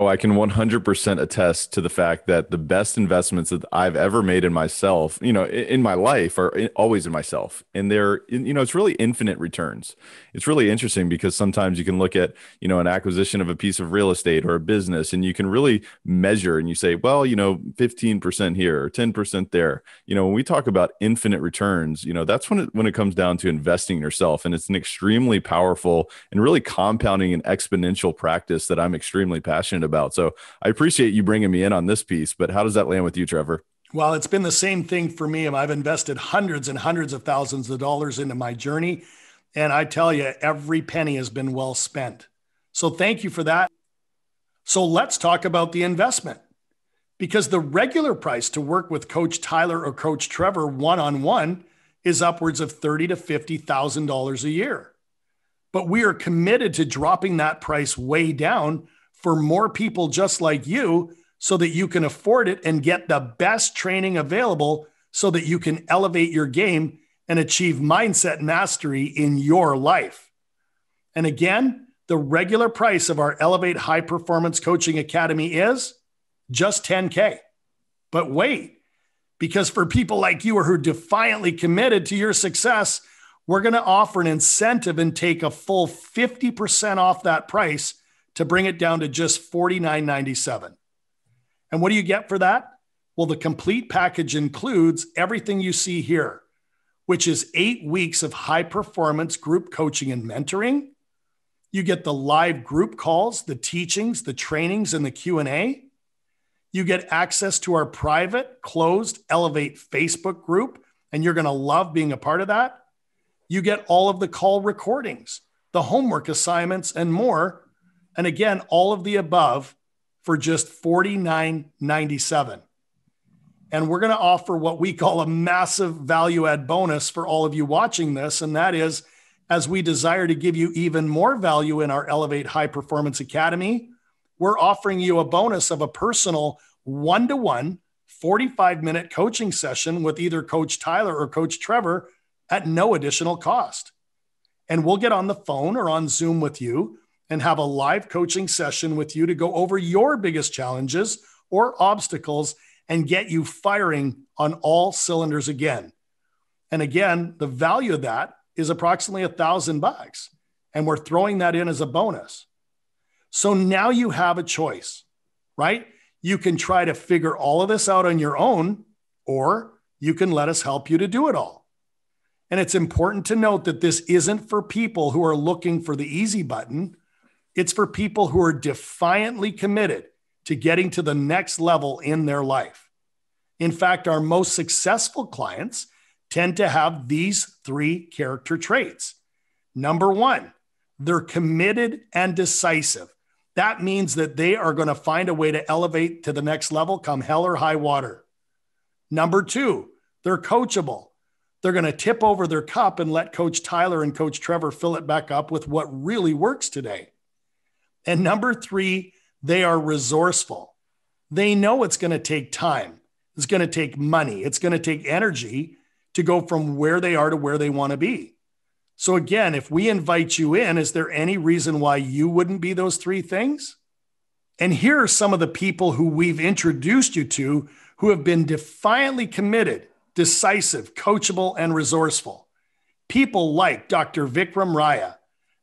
Oh, I can 100% attest to the fact that the best investments that I've ever made in myself, you know, in, in my life are in, always in myself. And they're, you know, it's really infinite returns. It's really interesting because sometimes you can look at, you know, an acquisition of a piece of real estate or a business and you can really measure and you say, well, you know, 15% here or 10% there. You know, when we talk about infinite returns, you know, that's when it, when it comes down to investing in yourself. And it's an extremely powerful and really compounding and exponential practice that I'm extremely passionate about about. So I appreciate you bringing me in on this piece, but how does that land with you, Trevor? Well, it's been the same thing for me. Um, I've invested hundreds and hundreds of thousands of dollars into my journey. And I tell you, every penny has been well spent. So thank you for that. So let's talk about the investment because the regular price to work with Coach Tyler or Coach Trevor one on one is upwards of thirty to fifty thousand dollars a year. But we are committed to dropping that price way down for more people just like you so that you can afford it and get the best training available so that you can elevate your game and achieve mindset mastery in your life. And again, the regular price of our Elevate High Performance Coaching Academy is just 10K. But wait, because for people like you who are defiantly committed to your success, we're going to offer an incentive and take a full 50% off that price to bring it down to just $49.97. And what do you get for that? Well, the complete package includes everything you see here, which is eight weeks of high performance group coaching and mentoring. You get the live group calls, the teachings, the trainings, and the Q&A. You get access to our private, closed Elevate Facebook group, and you're going to love being a part of that. You get all of the call recordings, the homework assignments, and more and again, all of the above for just $49.97. And we're going to offer what we call a massive value add bonus for all of you watching this. And that is, as we desire to give you even more value in our Elevate High Performance Academy, we're offering you a bonus of a personal one to one 45 minute coaching session with either Coach Tyler or Coach Trevor at no additional cost. And we'll get on the phone or on Zoom with you and have a live coaching session with you to go over your biggest challenges or obstacles and get you firing on all cylinders again. And again, the value of that is approximately a thousand bucks. And we're throwing that in as a bonus. So now you have a choice, right? You can try to figure all of this out on your own, or you can let us help you to do it all. And it's important to note that this isn't for people who are looking for the easy button it's for people who are defiantly committed to getting to the next level in their life. In fact, our most successful clients tend to have these three character traits. Number one, they're committed and decisive. That means that they are going to find a way to elevate to the next level, come hell or high water. Number two, they're coachable. They're going to tip over their cup and let Coach Tyler and Coach Trevor fill it back up with what really works today. And number three, they are resourceful. They know it's going to take time, it's going to take money, it's going to take energy to go from where they are to where they want to be. So, again, if we invite you in, is there any reason why you wouldn't be those three things? And here are some of the people who we've introduced you to who have been defiantly committed, decisive, coachable, and resourceful. People like Dr. Vikram Raya,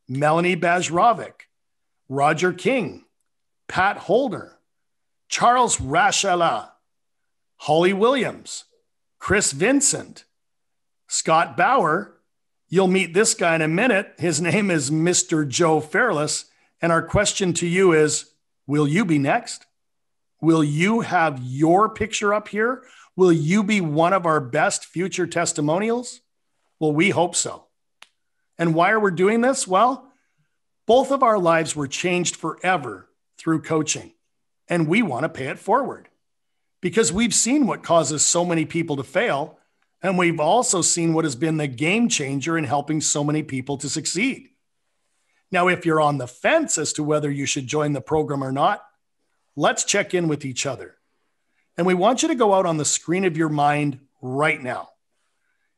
Melanie Bajrovic, Roger King, Pat Holder, Charles Rachala, Holly Williams, Chris Vincent, Scott Bauer. You'll meet this guy in a minute. His name is Mr. Joe Fairless. And our question to you is Will you be next? Will you have your picture up here? Will you be one of our best future testimonials? Well, we hope so. And why are we doing this? Well, both of our lives were changed forever through coaching, and we want to pay it forward because we've seen what causes so many people to fail. And we've also seen what has been the game changer in helping so many people to succeed. Now, if you're on the fence as to whether you should join the program or not, let's check in with each other. And we want you to go out on the screen of your mind right now.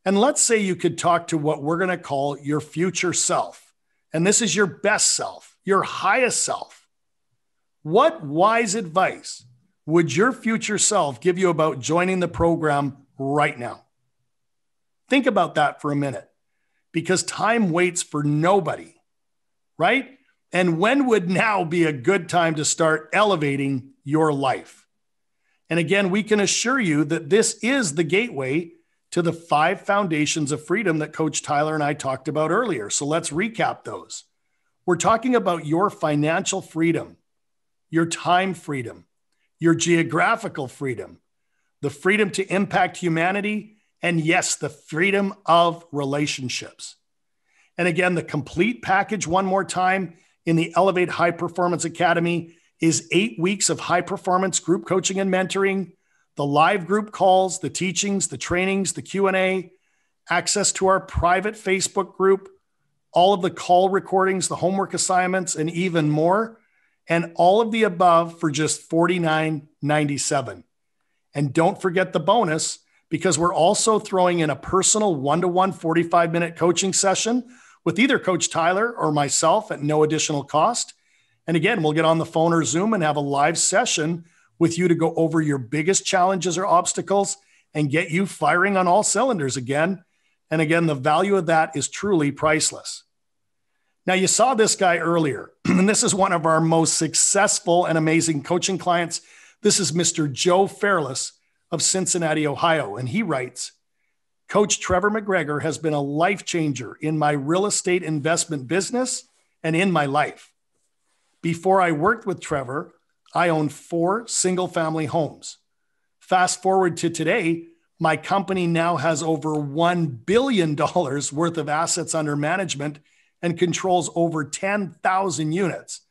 And let's say you could talk to what we're going to call your future self and this is your best self, your highest self, what wise advice would your future self give you about joining the program right now? Think about that for a minute because time waits for nobody, right? And when would now be a good time to start elevating your life? And again, we can assure you that this is the gateway to the five foundations of freedom that Coach Tyler and I talked about earlier. So let's recap those. We're talking about your financial freedom, your time freedom, your geographical freedom, the freedom to impact humanity, and yes, the freedom of relationships. And again, the complete package, one more time, in the Elevate High Performance Academy is eight weeks of high performance group coaching and mentoring the live group calls, the teachings, the trainings, the Q&A, access to our private Facebook group, all of the call recordings, the homework assignments, and even more. And all of the above for just $49.97. And don't forget the bonus because we're also throwing in a personal one to one 45 minute coaching session with either Coach Tyler or myself at no additional cost. And again, we'll get on the phone or Zoom and have a live session with you to go over your biggest challenges or obstacles and get you firing on all cylinders again. And again, the value of that is truly priceless. Now, you saw this guy earlier, and this is one of our most successful and amazing coaching clients. This is Mr. Joe Fairless of Cincinnati, Ohio. And he writes Coach Trevor McGregor has been a life changer in my real estate investment business and in my life. Before I worked with Trevor, I own four single family homes. Fast forward to today, my company now has over $1 billion worth of assets under management and controls over 10,000 units.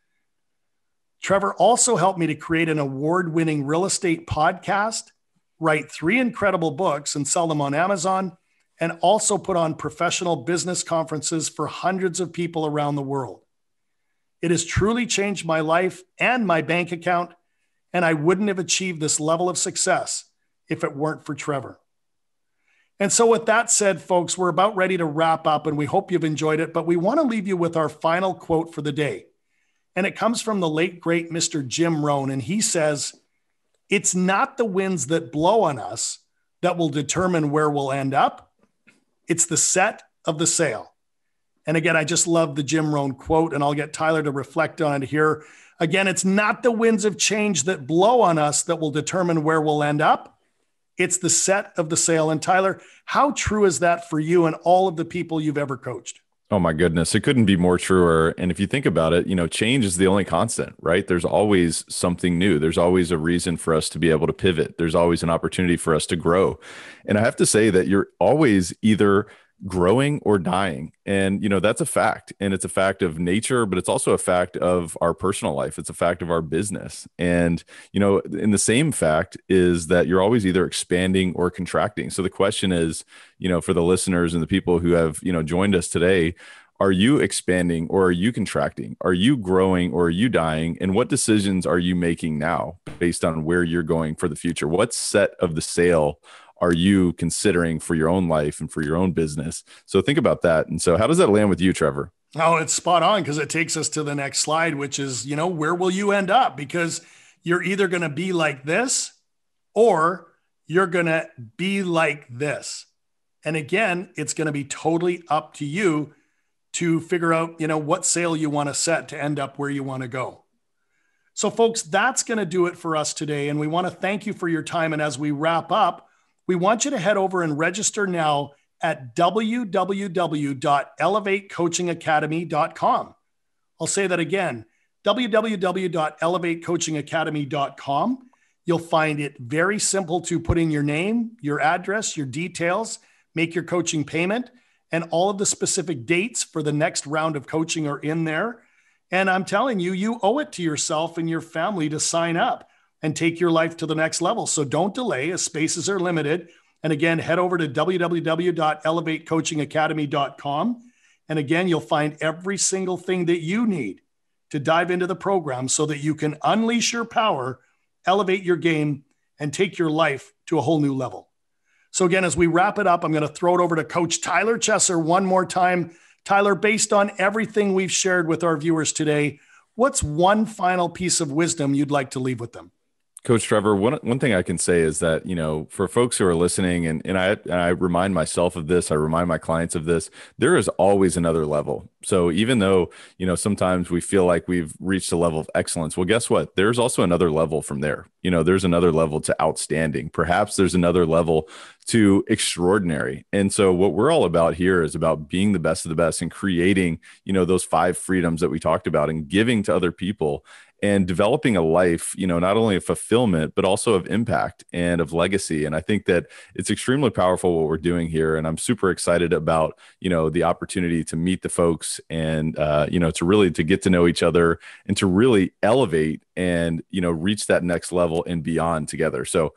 Trevor also helped me to create an award winning real estate podcast, write three incredible books and sell them on Amazon, and also put on professional business conferences for hundreds of people around the world. It has truly changed my life and my bank account, and I wouldn't have achieved this level of success if it weren't for Trevor. And so, with that said, folks, we're about ready to wrap up, and we hope you've enjoyed it. But we want to leave you with our final quote for the day. And it comes from the late, great Mr. Jim Rohn. And he says, It's not the winds that blow on us that will determine where we'll end up, it's the set of the sail. And again, I just love the Jim Rohn quote, and I'll get Tyler to reflect on it here. Again, it's not the winds of change that blow on us that will determine where we'll end up. It's the set of the sail. And Tyler, how true is that for you and all of the people you've ever coached? Oh my goodness, it couldn't be more truer. And if you think about it, you know, change is the only constant, right? There's always something new. There's always a reason for us to be able to pivot. There's always an opportunity for us to grow. And I have to say that you're always either growing or dying and you know that's a fact and it's a fact of nature but it's also a fact of our personal life it's a fact of our business and you know in the same fact is that you're always either expanding or contracting so the question is you know for the listeners and the people who have you know joined us today are you expanding or are you contracting are you growing or are you dying and what decisions are you making now based on where you're going for the future what set of the sale are you considering for your own life and for your own business? So think about that. And so, how does that land with you, Trevor? Oh, it's spot on because it takes us to the next slide, which is, you know, where will you end up? Because you're either going to be like this or you're going to be like this. And again, it's going to be totally up to you to figure out, you know, what sale you want to set to end up where you want to go. So, folks, that's going to do it for us today. And we want to thank you for your time. And as we wrap up, we want you to head over and register now at www.elevatecoachingacademy.com. I'll say that again www.elevatecoachingacademy.com. You'll find it very simple to put in your name, your address, your details, make your coaching payment, and all of the specific dates for the next round of coaching are in there. And I'm telling you, you owe it to yourself and your family to sign up and take your life to the next level. So don't delay as spaces are limited. And again, head over to www.elevatecoachingacademy.com. And again, you'll find every single thing that you need to dive into the program so that you can unleash your power, elevate your game, and take your life to a whole new level. So, again, as we wrap it up, I'm going to throw it over to Coach Tyler Chesser one more time. Tyler, based on everything we've shared with our viewers today, what's one final piece of wisdom you'd like to leave with them? Coach Trevor, one one thing I can say is that you know for folks who are listening, and and I and I remind myself of this, I remind my clients of this. There is always another level. So even though you know sometimes we feel like we've reached a level of excellence, well, guess what? There's also another level from there. You know, there's another level to outstanding. Perhaps there's another level to extraordinary. And so what we're all about here is about being the best of the best and creating you know those five freedoms that we talked about and giving to other people and developing a life, you know, not only of fulfillment, but also of impact and of legacy. And I think that it's extremely powerful what we're doing here. And I'm super excited about, you know, the opportunity to meet the folks and, uh, you know, to really to get to know each other and to really elevate and, you know, reach that next level and beyond together. So,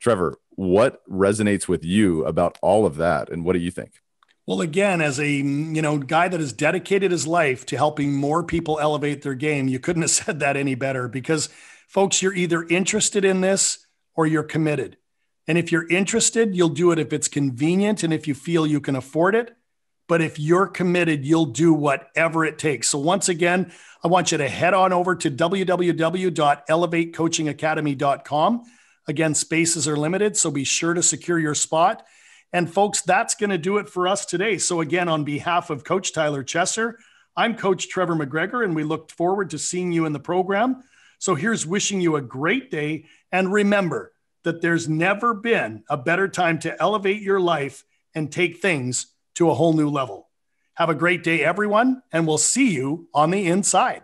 Trevor, what resonates with you about all of that? And what do you think? Well, again, as a mm, you know guy that has dedicated his life to helping more people elevate their game, you couldn't have said that any better. Because, folks, you're either interested in this or you're committed. And if you're interested, you'll do it if it's convenient and if you feel you can afford it. But if you're committed, you'll do whatever it takes. So, once again, I want you to head on over to www.elevatecoachingacademy.com. Again, spaces are limited, so be sure to secure your spot. And folks, that's going to do it for us today. So, again, on behalf of Coach Tyler Chesser, I'm Coach Trevor McGregor, and we look forward to seeing you in the program. So, here's wishing you a great day. And remember that there's never been a better time to elevate your life and take things to a whole new level. Have a great day, everyone, and we'll see you on the inside.